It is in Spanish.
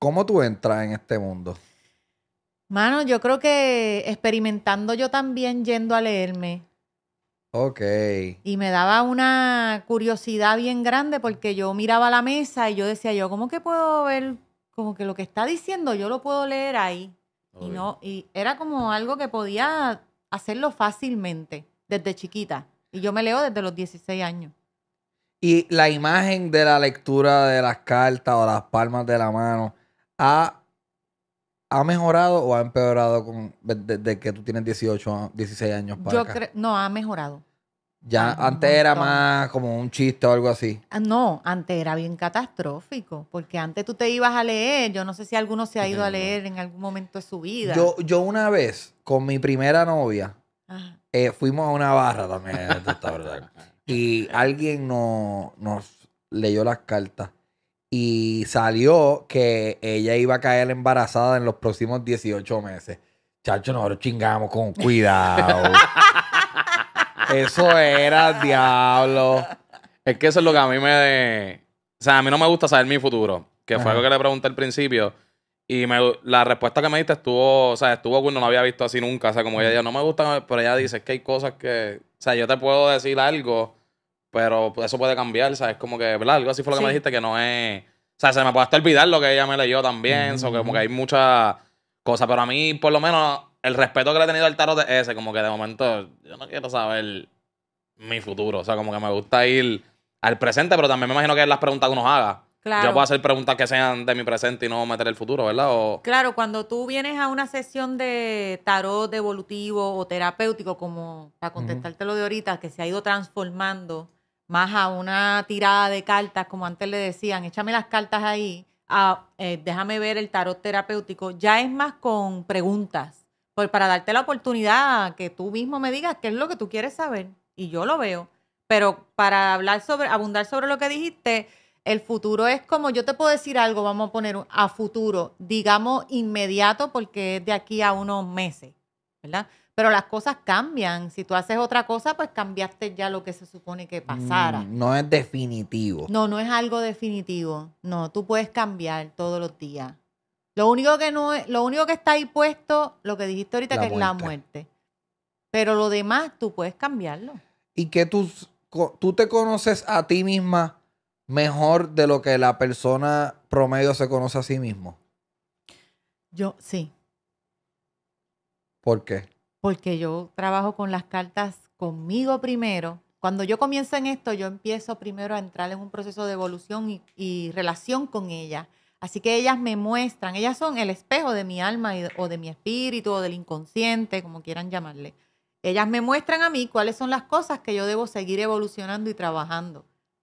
¿Cómo tú entras en este mundo? Mano, yo creo que experimentando yo también yendo a leerme. Ok. Y me daba una curiosidad bien grande porque yo miraba la mesa y yo decía, yo, ¿cómo que puedo ver? Como que lo que está diciendo yo lo puedo leer ahí. Y, no, y era como algo que podía hacerlo fácilmente desde chiquita. Y yo me leo desde los 16 años. Y la imagen de la lectura de las cartas o las palmas de la mano, ha, mejorado o ha empeorado desde, que tú tienes 18, 16 años para acá? no, ha mejorado. Ya, antes era más como un chiste o algo así. Ah, no, antes era bien catastrófico, porque antes tú te ibas a leer, yo no sé si alguno se ha ido a leer en algún momento de su vida. Yo, yo una vez, con mi primera novia, eh, fuimos a una barra también, y alguien nos leyó las cartas y salió que ella iba a caer embarazada en los próximos 18 meses. Chacho, nosotros chingamos con cuidado. eso era diablo. Es que eso es lo que a mí me... O sea, a mí no me gusta saber mi futuro, que fue algo que le pregunté al principio. Y me, la respuesta que me diste estuvo, o sea, estuvo cuando no la había visto así nunca. O sea, como ella dijo, no me gusta, pero ella dice que hay cosas que, o sea, yo te puedo decir algo pero eso puede cambiar, ¿sabes? Como que, ¿verdad? Algo así fue lo que me dijiste, que no es... O sea, se me puede hasta olvidar lo que ella me leyó también, o que como que hay muchas cosas, pero a mí, por lo menos, el respeto que le he tenido al tarot es ese, como que de momento yo no quiero saber mi futuro, o sea, como que me gusta ir al presente, pero también me imagino que es las preguntas que uno haga. Claro. Yo puedo hacer preguntas que sean de mi presente y no meter el futuro, ¿verdad? O... Claro, cuando tú vienes a una sesión de tarot evolutivo o terapéutico, como para contestarte lo de ahorita, que se ha ido transformando más a una tirada de cartas, como antes le decían, échame las cartas ahí, eh, déjame ver el tarot terapéutico, ya es más con preguntas, pues para darte la oportunidad que tú mismo me digas qué es lo que tú quieres saber, y yo lo veo, pero para hablar sobre, abundar sobre lo que dijiste, el futuro es como yo te puedo decir algo, vamos a poner a futuro, digamos inmediato porque es de aquí a unos meses. Pero las cosas cambian. Si tú haces otra cosa, pues cambiaste ya lo que se supone que pasara. Mm, no es definitivo. No, no es algo definitivo. No, tú puedes cambiar todos los días. Lo único que no es, lo único que está ahí puesto, lo que dijiste ahorita, que es la muerte. Pero lo demás tú puedes cambiarlo. Y que tú, tú te conoces a ti misma mejor de lo que la persona promedio se conoce a sí mismo. Yo, sí. ¿Por qué? Porque yo trabajo con las cartas conmigo primero. Cuando yo comienzo en esto, yo empiezo primero a entrar en un proceso de evolución y, relación con ellas. Así que ellas me muestran, ellas son el espejo de mi alma o de mi espíritu o del inconsciente, como quieran llamarle. Ellas me muestran a mí cuáles son las cosas que yo debo seguir evolucionando y trabajando.